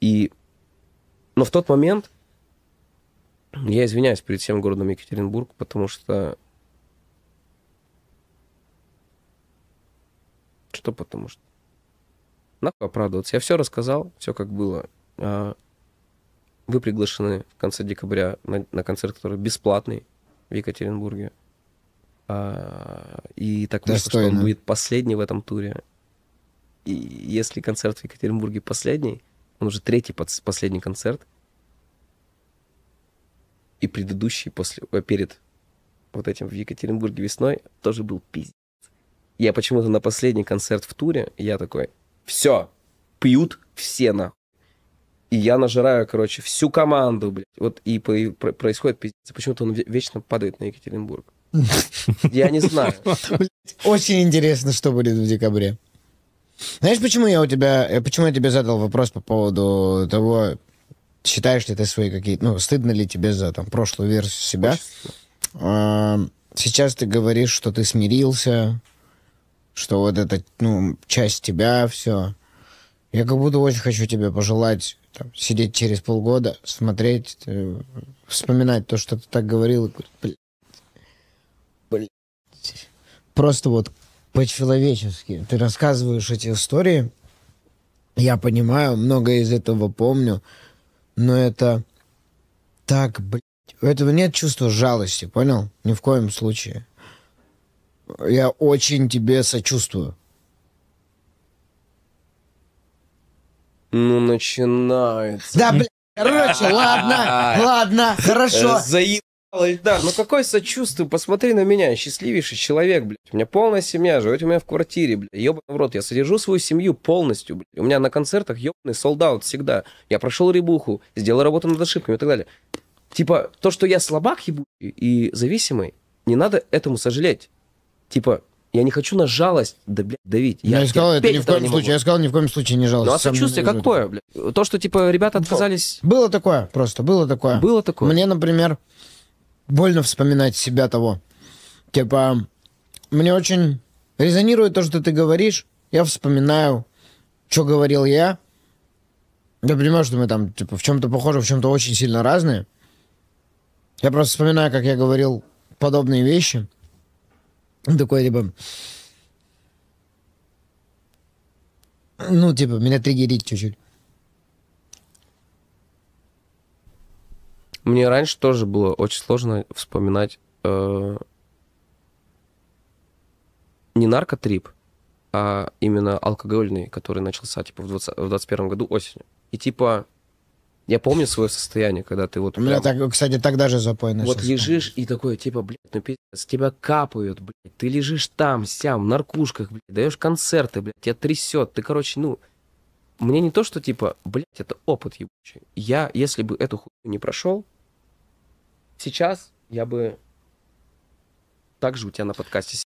И... Но в тот момент я извиняюсь перед всем городом Екатеринбург, потому что... Что потому что? Нахуй оправдываться. Я все рассказал, все как было. А, вы приглашены в конце декабря на, на концерт, который бесплатный в Екатеринбурге. А, и так вышло, что он будет последний в этом туре. И если концерт в Екатеринбурге последний, он уже третий последний концерт. И предыдущий после, э, перед вот этим в Екатеринбурге весной тоже был пиздец. Я почему-то на последний концерт в туре, я такой, все, пьют все на. И я нажираю, короче, всю команду, блядь. Вот и по- происходит пиздец. Почему-то он вечно падает на Екатеринбург. Я не знаю. Очень интересно, что будет в декабре. Знаешь, почему я у тебя, э, почему я тебе задал вопрос по поводу того, считаешь ли ты свои какие-то, ну, стыдно ли тебе за там прошлую версию себя? А, сейчас ты говоришь, что ты смирился, что вот это, ну, часть тебя, все. Я как будто очень хочу тебе пожелать там, сидеть через полгода, смотреть, э, вспоминать то, что ты так говорил, и говорить, блядь, блядь. Просто вот по-человечески. Ты рассказываешь эти истории, я понимаю, многое из этого помню, но это так, блядь, у этого нет чувства жалости, понял? Ни в коем случае. Я очень тебе сочувствую. Ну, начинается. Да, блядь. Короче, ладно, ладно, хорошо. Заеб Эльдар, ну какое сочувствие, посмотри на меня, счастливейший человек, блядь. У меня полная семья, живет у меня в квартире, блядь. Ебаный в рот, я содержу свою семью полностью, блядь. У меня на концертах ебаный солдат всегда. Я прошел ребуху, сделал работу над ошибками и так далее. Типа, то, что я слабак ебу и зависимый, не надо этому сожалеть. Типа, я не хочу на жалость да, блядь, давить. Я, я сказал, это ни в коем случае. Я сказал, ни в коем случае не жалость. Ну, а сочувствие какое, блядь? То, что, типа, ребята ну, отказались... Было такое просто, было такое. Было такое. Мне, например, больно вспоминать себя того. Типа, мне очень резонирует то, что ты говоришь. Я вспоминаю, что говорил я. Я понимаю, что мы там типа, в чем-то похожи, в чем-то очень сильно разные. Я просто вспоминаю, как я говорил подобные вещи. Такой, типа... Ну, типа, меня триггерит чуть-чуть. Мне раньше тоже было очень сложно вспоминать э, не наркотрип, а именно алкогольный, который начался типа в, 20, в 21 году осенью. И типа я помню свое состояние, когда ты вот... У меня, так, кстати, тогда же запойное Вот состояние. лежишь и такой, типа, блядь, ну пиздец, тебя капают, блядь, ты лежишь там, сям, в наркушках, блядь, даешь концерты, блядь, тебя трясет, ты, короче, ну... Мне не то, что, типа, блядь, это опыт ебучий. Я, если бы эту хуйню не прошел, Сейчас я бы также у тебя на подкасте